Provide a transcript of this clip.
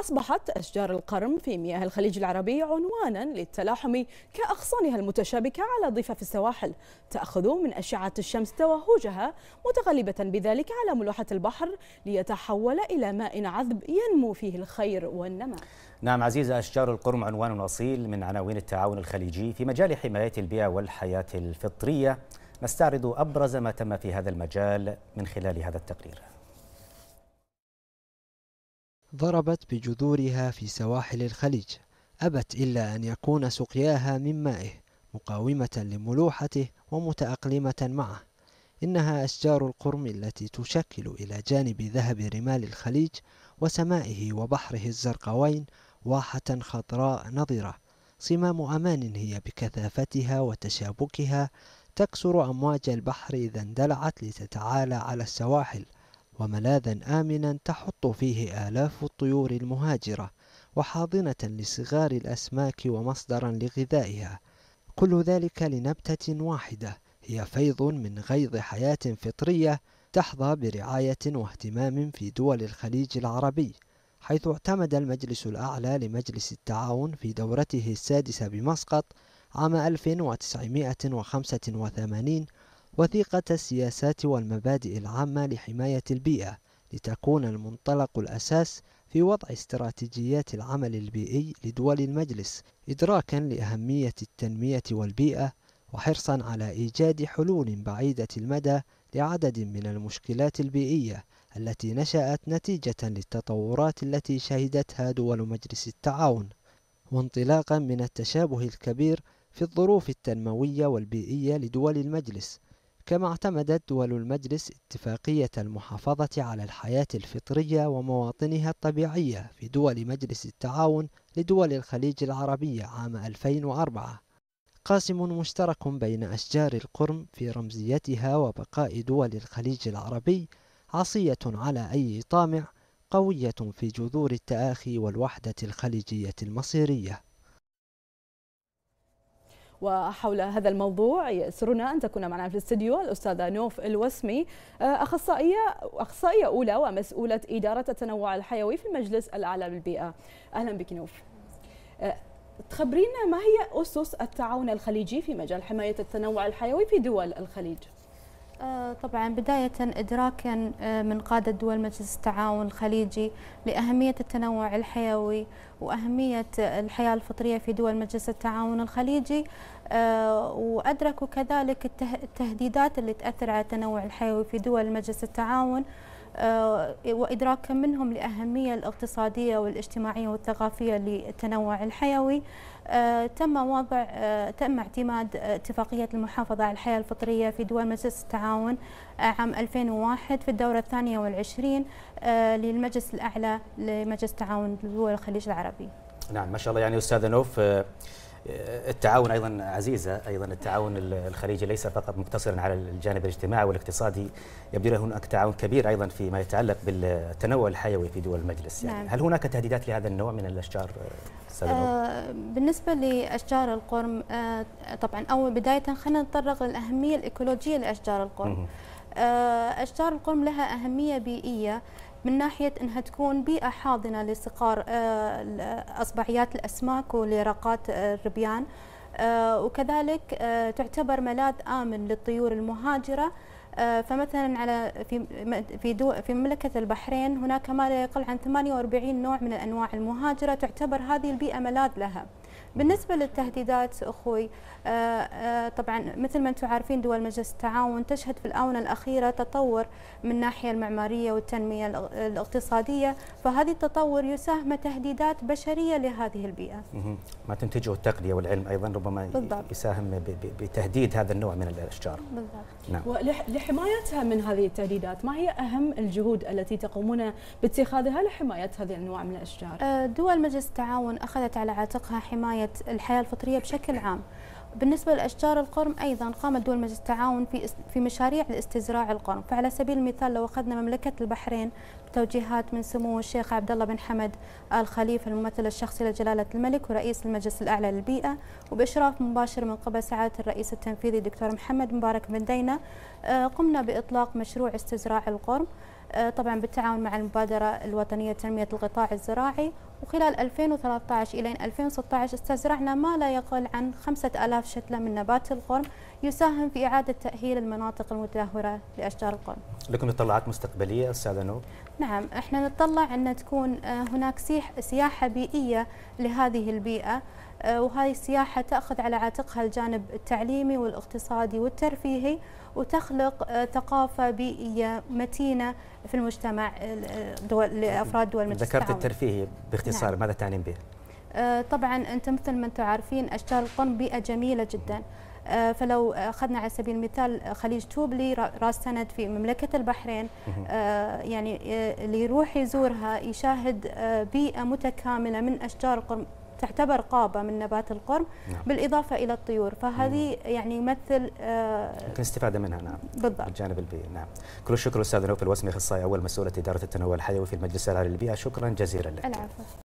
أصبحت أشجار القرم في مياه الخليج العربي عنوانا للتلاحم كأغصانها المتشابكة على ضفاف السواحل تأخذ من أشعة الشمس توهجها متغلبة بذلك على ملوحة البحر ليتحول إلى ماء عذب ينمو فيه الخير والنماء نعم عزيزة أشجار القرم عنوان أصيل من عناوين التعاون الخليجي في مجال حماية البيئة والحياة الفطرية نستعرض أبرز ما تم في هذا المجال من خلال هذا التقرير ضربت بجذورها في سواحل الخليج أبت إلا أن يكون سقياها من مائه مقاومة لملوحته ومتأقلمة معه إنها أشجار القرم التي تشكل إلى جانب ذهب رمال الخليج وسمائه وبحره الزرقاوين واحة خضراء نضرة صمام أمان هي بكثافتها وتشابكها تكسر أمواج البحر إذا اندلعت لتتعالى على السواحل وملاذا آمنا تحط فيه آلاف الطيور المهاجرة وحاضنة لصغار الأسماك ومصدرا لغذائها كل ذلك لنبتة واحدة هي فيض من غيض حياة فطرية تحظى برعاية واهتمام في دول الخليج العربي حيث اعتمد المجلس الأعلى لمجلس التعاون في دورته السادسة بمسقط عام 1985 وثيقة السياسات والمبادئ العامة لحماية البيئة لتكون المنطلق الأساس في وضع استراتيجيات العمل البيئي لدول المجلس إدراكا لأهمية التنمية والبيئة وحرصا على إيجاد حلول بعيدة المدى لعدد من المشكلات البيئية التي نشأت نتيجة للتطورات التي شهدتها دول مجلس التعاون وانطلاقا من التشابه الكبير في الظروف التنموية والبيئية لدول المجلس كما اعتمدت دول المجلس اتفاقية المحافظة على الحياة الفطرية ومواطنها الطبيعية في دول مجلس التعاون لدول الخليج العربية عام 2004 قاسم مشترك بين أشجار القرم في رمزيتها وبقاء دول الخليج العربي عصية على أي طامع قوية في جذور التآخي والوحدة الخليجية المصيرية وحول هذا الموضوع يسرنا أن تكون معنا في الاستديو الأستاذة نوف الوسمي آه، أخصائية أخصائية أولى ومسؤولة إدارة التنوع الحيوي في المجلس الأعلى للبيئة أهلا بك نوف آه، تخبرينا ما هي أسس التعاون الخليجي في مجال حماية التنوع الحيوي في دول الخليج؟ آه، طبعا بداية إدراكا آه، من قادة دول مجلس التعاون الخليجي لأهمية التنوع الحيوي وأهمية الحياة الفطرية في دول مجلس التعاون الخليجي آه، وأدركوا كذلك التهديدات التي تأثر على التنوع الحيوي في دول مجلس التعاون آه، وإدراكا منهم لأهمية الاقتصادية والاجتماعية والثقافية للتنوع الحيوي آه، تم وضع آه، تم اعتماد اتفاقية المحافظة على الحياة الفطرية في دول مجلس التعاون عام 2001 في الدورة الثانية والعشرين للمجلس الأعلى لمجلس التعاون دول الخليج العربي نعم ما شاء الله يعني أستاذ نوف التعاون ايضا عزيزه ايضا التعاون الخليجي ليس فقط مقتصرا على الجانب الاجتماعي والاقتصادي يبدو له هناك تعاون كبير ايضا فيما يتعلق بالتنوع الحيوي في دول المجلس يعني نعم. هل هناك تهديدات لهذا النوع من الاشجار آه بالنسبه لاشجار القرم آه طبعا اول بدايه خلينا نتطرق للاهميه الايكولوجيه لاشجار القرم آه اشجار القرم لها اهميه بيئيه آه من ناحيه انها تكون بيئه حاضنه لصقار آه، اصبعيات الاسماك ولرقات آه، الربيان آه، وكذلك تعتبر ملاذ امن للطيور المهاجره آه، فمثلا على في في في مملكه البحرين هناك ما لا يقل عن 48 نوع من الانواع المهاجره تعتبر هذه البيئه ملاذ لها. بالنسبه للتهديدات اخوي آه، آه، طبعا مثل ما انتم عارفين دول مجلس التعاون تشهد في الاونه الاخيره تطور من الناحيه المعماريه والتنميه الاقتصاديه فهذه التطور يساهم تهديدات بشريه لهذه البيئه. ما تنتجه التقنيه والعلم ايضا ربما بالضبط. يساهم بتهديد هذا النوع من الاشجار. بالضبط. نعم. حمايتها من هذه التهديدات ما هي أهم الجهود التي تقومون باتخاذها لحماية هذه الأنواع من الأشجار؟ أه، دول مجلس التعاون أخذت على عاتقها حماية الحياة الفطرية بشكل عام بالنسبة لأشجار القرم أيضا قامت دول مجلس التعاون في في مشاريع لاستزراع القرم، فعلى سبيل المثال لو أخذنا مملكة البحرين بتوجيهات من سمو الشيخ عبد الله بن حمد آل خليفة الممثل الشخصي لجلالة الملك ورئيس المجلس الأعلى للبيئة وبإشراف مباشر من قبل سعادة الرئيس التنفيذي الدكتور محمد مبارك بن دينا آه، قمنا بإطلاق مشروع استزراع القرم آه، طبعا بالتعاون مع المبادرة الوطنية لتنمية القطاع الزراعي وخلال 2013 إلى 2016 استزرعنا ما لا يقل عن 5000 شتلة من نبات القرم يساهم في إعادة تأهيل المناطق المتدهورة لأشجار القرم لكم تطلعات مستقبلية أستاذة نور؟ نعم احنا نتطلع ان تكون آه، هناك سياحه بيئيه لهذه البيئه آه، وهذه السياحة تأخذ على عاتقها الجانب التعليمي والاقتصادي والترفيهي وتخلق آه، ثقافة بيئية متينة في المجتمع دول لأفراد دول المجتمع ذكرت الترفيهي باختصار نعم. ماذا تعني به؟ طبعا أنت مثل ما أنتم عارفين أشجار القرن بيئة جميلة جدا آه، فلو اخذنا على سبيل المثال خليج توبلي راس سند في مملكه البحرين آه، يعني آه، اللي يروح يزورها يشاهد بيئه متكامله من اشجار القرم تعتبر قابة من نبات القرم نعم. بالإضافة إلى الطيور فهذه مم. يعني يمثل آه يمكن استفادة منها نعم بالضبط الجانب البيئي نعم كل الشكر أستاذ نوف الوسمي أخصائي أول مسؤولة إدارة التنوع الحيوي في المجلس العالي للبيئة شكرا جزيلا لك العفو